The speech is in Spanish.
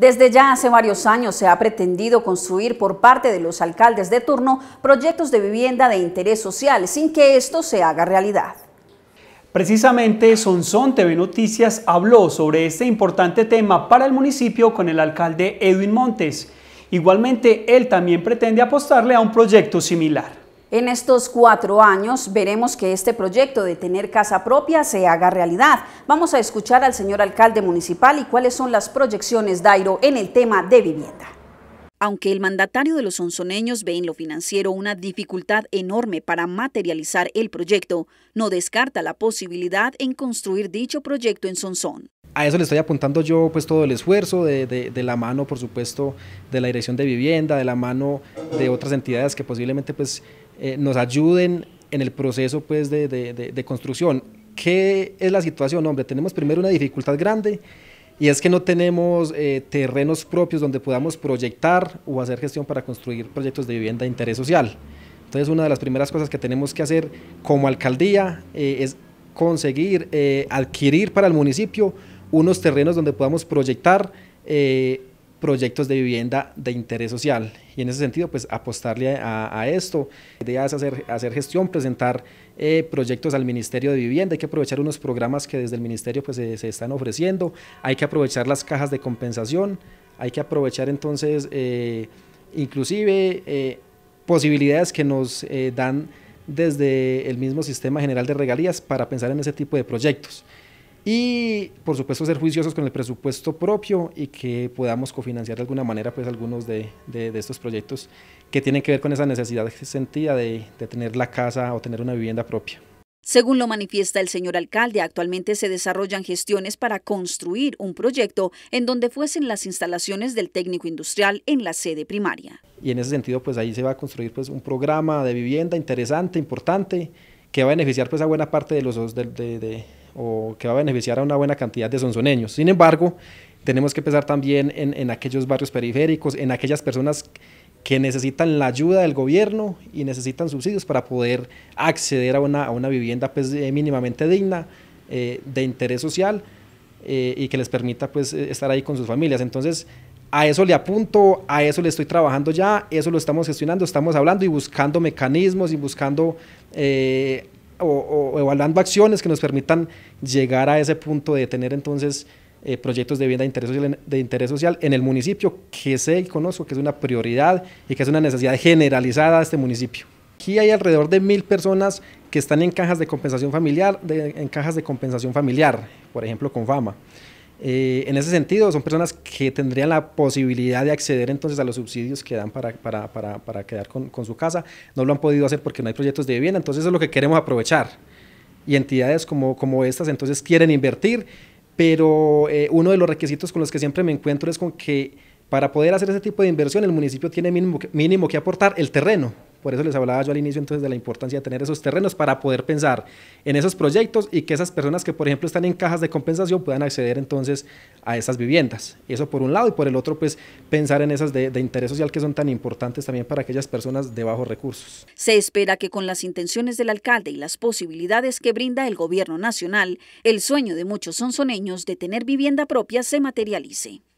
Desde ya hace varios años se ha pretendido construir por parte de los alcaldes de turno proyectos de vivienda de interés social sin que esto se haga realidad. Precisamente Sonson TV Noticias habló sobre este importante tema para el municipio con el alcalde Edwin Montes. Igualmente, él también pretende apostarle a un proyecto similar. En estos cuatro años veremos que este proyecto de tener casa propia se haga realidad. Vamos a escuchar al señor alcalde municipal y cuáles son las proyecciones, Dairo, en el tema de vivienda. Aunque el mandatario de los sonzoneños ve en lo financiero una dificultad enorme para materializar el proyecto, no descarta la posibilidad en construir dicho proyecto en Sonzón a eso le estoy apuntando yo pues todo el esfuerzo de, la mano, por supuesto, de la dirección de vivienda, de la mano de otras entidades que posiblemente pues eh, nos ayuden en el proceso pues de, construcción. ¿Qué es la situación? Hombre, tenemos primero una dificultad grande y es que no tenemos eh, terrenos propios donde podamos proyectar o hacer gestión para construir proyectos de vivienda de interés social. Entonces una de las primeras cosas que tenemos que hacer como alcaldía eh, es conseguir adquirir para el municipio unos terrenos donde podamos proyectar eh, proyectos de vivienda de interés social. Y en ese sentido, pues apostarle a, esto. La idea es hacer, hacer gestión, presentar eh, proyectos al Ministerio de Vivienda. Hay que aprovechar unos programas que desde el Ministerio pues, se, están ofreciendo. Hay que aprovechar las cajas de compensación. Hay que aprovechar entonces, eh, inclusive, posibilidades que nos dan desde el mismo sistema general de regalías para pensar en ese tipo de proyectos y por supuesto ser juiciosos con el presupuesto propio y que podamos cofinanciar de alguna manera pues algunos de, estos proyectos que tienen que ver con esa necesidad sentida de, de tener la casa o tener una vivienda propia. Según lo manifiesta el señor alcalde, actualmente se desarrollan gestiones para construir un proyecto en donde fuesen las instalaciones del técnico industrial en la sede primaria. Y en ese sentido, pues ahí se va a construir pues, un programa de vivienda interesante, importante, que va a beneficiar pues a buena parte de los de, de, o que va a beneficiar a una buena cantidad de sonzoneños. Sin embargo, tenemos que pensar también en, aquellos barrios periféricos, en aquellas personas que necesitan la ayuda del gobierno y necesitan subsidios para poder acceder a una, vivienda pues, eh, mínimamente digna, eh, de interés social eh, y que les permita pues, estar ahí con sus familias. Entonces, a eso le apunto, a eso le estoy trabajando ya, eso lo estamos gestionando, estamos hablando y buscando mecanismos y buscando eh, o, evaluando acciones que nos permitan llegar a ese punto de tener entonces eh, proyectos de vivienda de interés, social en, el municipio, que sé y conozco que es una prioridad y que es una necesidad generalizada de este municipio. Aquí hay alrededor de mil personas que están en cajas de compensación familiar, en cajas de compensación familiar, por ejemplo, con FAMA. Eh, en ese sentido, son personas que tendrían la posibilidad de acceder entonces a los subsidios que dan para, para, quedar con, su casa. No lo han podido hacer porque no hay proyectos de vivienda, entonces es lo que queremos aprovechar. Y entidades como, estas entonces quieren invertir, pero eh, uno de los requisitos con los que siempre me encuentro es con que para poder hacer ese tipo de inversión el municipio tiene mínimo mínimo que aportar el terreno. Por eso les hablaba yo al inicio entonces de la importancia de tener esos terrenos para poder pensar en esos proyectos y que esas personas que, por ejemplo, están en cajas de compensación puedan acceder entonces a esas viviendas. Eso por un lado y por el otro, pues pensar en esas de, de interés social que son tan importantes también para aquellas personas de bajos recursos. Se espera que con las intenciones del alcalde y las posibilidades que brinda el gobierno nacional, el sueño de muchos sonsoneños de tener vivienda propia se materialice.